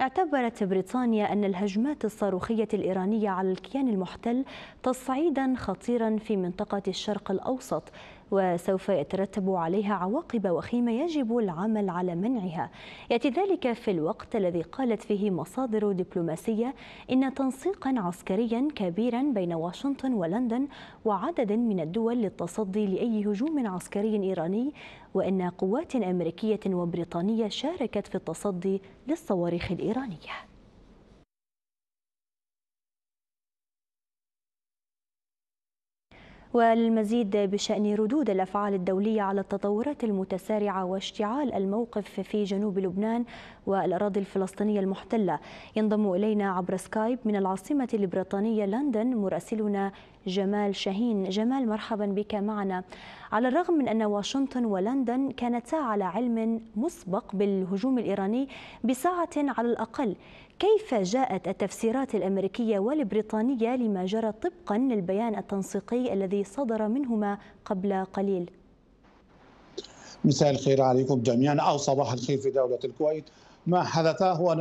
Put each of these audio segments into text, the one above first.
اعتبرت بريطانيا أن الهجمات الصاروخية الإيرانية على الكيان المحتل تصعيدا خطيرا في منطقة الشرق الأوسط وسوف يترتب عليها عواقب وخيمة يجب العمل على منعها يأتي ذلك في الوقت الذي قالت فيه مصادر دبلوماسية إن تنسيقا عسكريا كبيرا بين واشنطن ولندن وعدد من الدول للتصدي لأي هجوم عسكري إيراني وإن قوات أمريكية وبريطانية شاركت في التصدي للصواريخ الإيرانية وللمزيد بشأن ردود الأفعال الدولية على التطورات المتسارعة واشتعال الموقف في جنوب لبنان والأراضي الفلسطينية المحتلة ينضم إلينا عبر سكايب من العاصمة البريطانية لندن مراسلنا جمال شاهين جمال مرحبا بك معنا على الرغم من أن واشنطن ولندن كانتا على علم مسبق بالهجوم الإيراني بساعة على الأقل كيف جاءت التفسيرات الأمريكية والبريطانية لما جرى طبقا للبيان التنسيقي الذي الذي صدر منهما قبل قليل مساء الخير عليكم جميعا أو صباح الخير في دولة الكويت ما حدث هو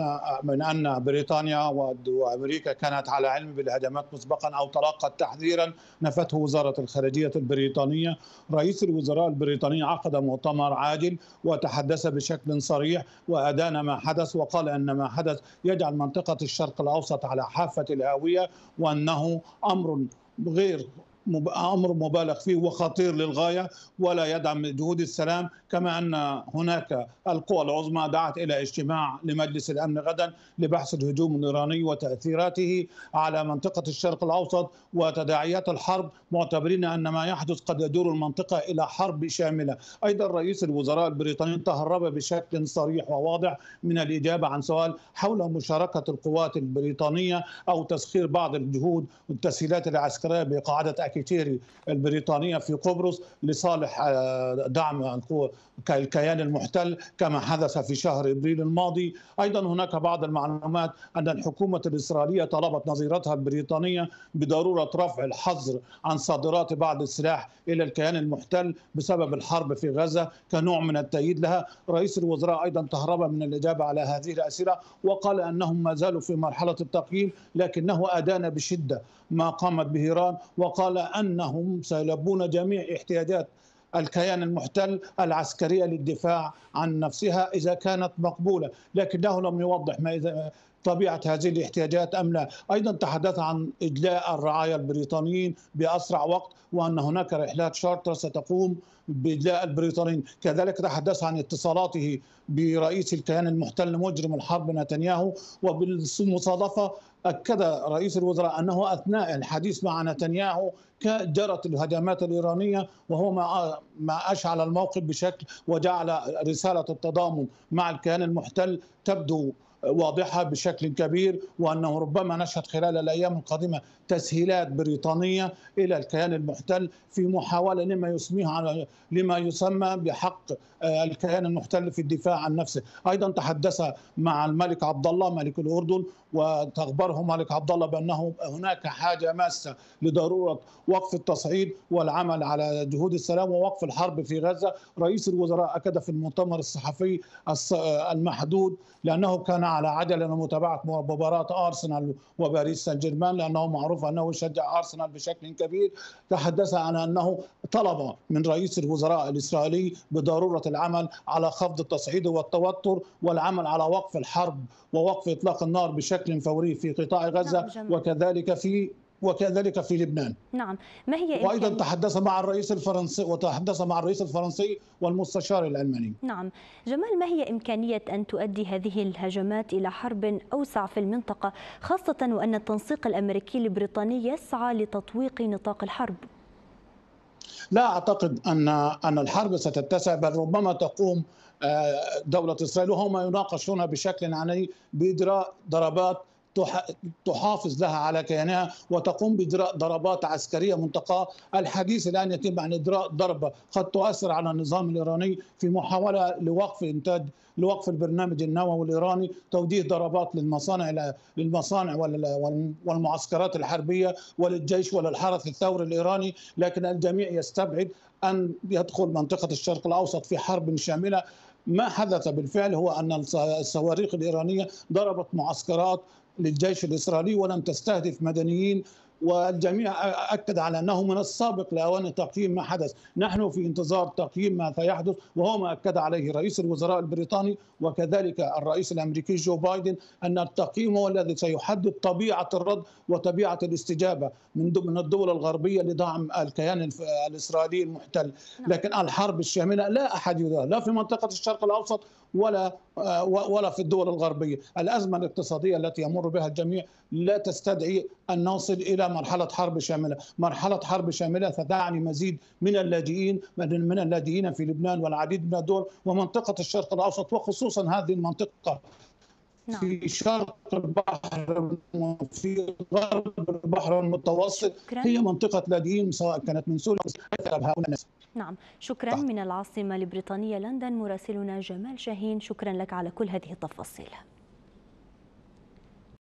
من أن بريطانيا وأمريكا كانت على علم بالهجمات مسبقا أو تلقت تحذيرا نفته وزارة الخارجية البريطانية رئيس الوزراء البريطاني عقد مؤتمر عاجل وتحدث بشكل صريح وأدان ما حدث وقال أن ما حدث يجعل منطقة الشرق الأوسط على حافة الهاوية وأنه أمر غير امر مبالغ فيه وخطير للغايه ولا يدعم جهود السلام كما ان هناك القوى العظمى دعت الى اجتماع لمجلس الامن غدا لبحث الهجوم الايراني وتاثيراته على منطقه الشرق الاوسط وتداعيات الحرب معتبرين ان ما يحدث قد يدور المنطقه الى حرب شامله ايضا رئيس الوزراء البريطاني تهرب بشكل صريح وواضح من الاجابه عن سؤال حول مشاركه القوات البريطانيه او تسخير بعض الجهود والتسهيلات العسكريه بقاعده العساكر البريطانية في قبرص لصالح آه، دعم الكيان المحتل كما حدث في شهر ابريل الماضي، ايضا هناك بعض المعلومات ان الحكومه الاسرائيليه طلبت نظيرتها البريطانيه بضروره رفع الحظر عن صادرات بعض السلاح الى الكيان المحتل بسبب الحرب في غزه كنوع من التأييد لها، رئيس الوزراء ايضا تهرب من الاجابه على هذه الاسئله وقال انهم ما زالوا في مرحله التقييم لكنه ادان بشده ما قامت به ايران وقال أنهم سيلبون جميع احتياجات الكيان المحتل العسكرية للدفاع عن نفسها إذا كانت مقبولة لكنه لم يوضح ما إذا طبيعه هذه الاحتياجات ام لا، ايضا تحدث عن اجلاء الرعايا البريطانيين باسرع وقت وان هناك رحلات شارتر ستقوم باجلاء البريطانيين، كذلك تحدث عن اتصالاته برئيس الكيان المحتل مجرم الحرب نتنياهو وبالمصادفه اكد رئيس الوزراء انه اثناء الحديث مع نتنياهو جرت الهجمات الايرانيه وهو ما اشعل الموقف بشكل وجعل رساله التضامن مع الكيان المحتل تبدو واضحة بشكل كبير وأنه ربما نشهد خلال الأيام القادمة تسهيلات بريطانية إلى الكيان المحتل في محاولة لما يسميها لما يسمى بحق آه، الكيان المحتل في الدفاع عن نفسه أيضا تحدث مع الملك عبد الله ملك الأردن وتخبره ملك عبد الله بأنه هناك حاجة ماسة لضرورة وقف التصعيد والعمل على جهود السلام ووقف الحرب في غزة رئيس الوزراء أكد في المؤتمر الصحفي آه، المحدود لأنه كان على عجل انا متابعه مباراه ارسنال وباريس سان جيرمان لانه معروف انه يشجع ارسنال بشكل كبير تحدث عن انه طلب من رئيس الوزراء الاسرائيلي بضروره العمل على خفض التصعيد والتوتر والعمل على وقف الحرب ووقف اطلاق النار بشكل فوري في قطاع نعم، غزه وكذلك في وكذلك في لبنان نعم ما هي وايضا تحدث مع الرئيس الفرنسي وتحدث مع الرئيس الفرنسي والمستشار الالماني نعم جمال ما هي امكانيه ان تؤدي هذه الهجمات الى حرب اوسع في المنطقه خاصه وان التنسيق الامريكي البريطاني يسعى لتطويق نطاق الحرب لا اعتقد ان ان الحرب ستتسع بل ربما تقوم آه، دولة إسرائيل وهم يناقشون بشكل عني بإجراء ضربات تحافظ لها على كيانها وتقوم باجراء ضربات عسكريه منطقه الحديث الان يتم عن اجراء ضربه قد تؤثر على النظام الايراني في محاوله لوقف انتاج لوقف البرنامج النووي الايراني توجيه ضربات للمصانع للمصانع والمعسكرات الحربيه وللجيش وللحرس الثوري الايراني لكن الجميع يستبعد ان يدخل منطقه الشرق الاوسط في حرب شامله ما حدث بالفعل هو ان الصواريخ الايرانيه ضربت معسكرات للجيش الإسرائيلي ولم تستهدف مدنيين والجميع أكد على أنه من السابق لأوان تقييم ما حدث نحن في انتظار تقييم ما سيحدث وهو ما أكد عليه رئيس الوزراء البريطاني وكذلك الرئيس الأمريكي جو بايدن أن التقييم هو الذي سيحدد طبيعة الرد وطبيعة الاستجابة من من الدول الغربية لدعم الكيان الإسرائيلي المحتل نعم. لكن الحرب الشاملة لا أحد يدرى لا في منطقة الشرق الأوسط ولا آه، ولا في الدول الغربيه، الازمه الاقتصاديه التي يمر بها الجميع لا تستدعي ان نصل الى مرحله حرب شامله، مرحله حرب شامله ستعني مزيد من اللاجئين من اللاجئين في لبنان والعديد من الدول ومنطقه الشرق الاوسط وخصوصا هذه المنطقه نعم. في شرق البحر وفي غرب البحر المتوسط هي منطقه لاجئين سواء كانت من سوريا هؤلاء الناس نعم شكرا طه. طيب. من العاصمة البريطانية لندن مراسلنا جمال شاهين شكرا لك على كل هذه التفاصيل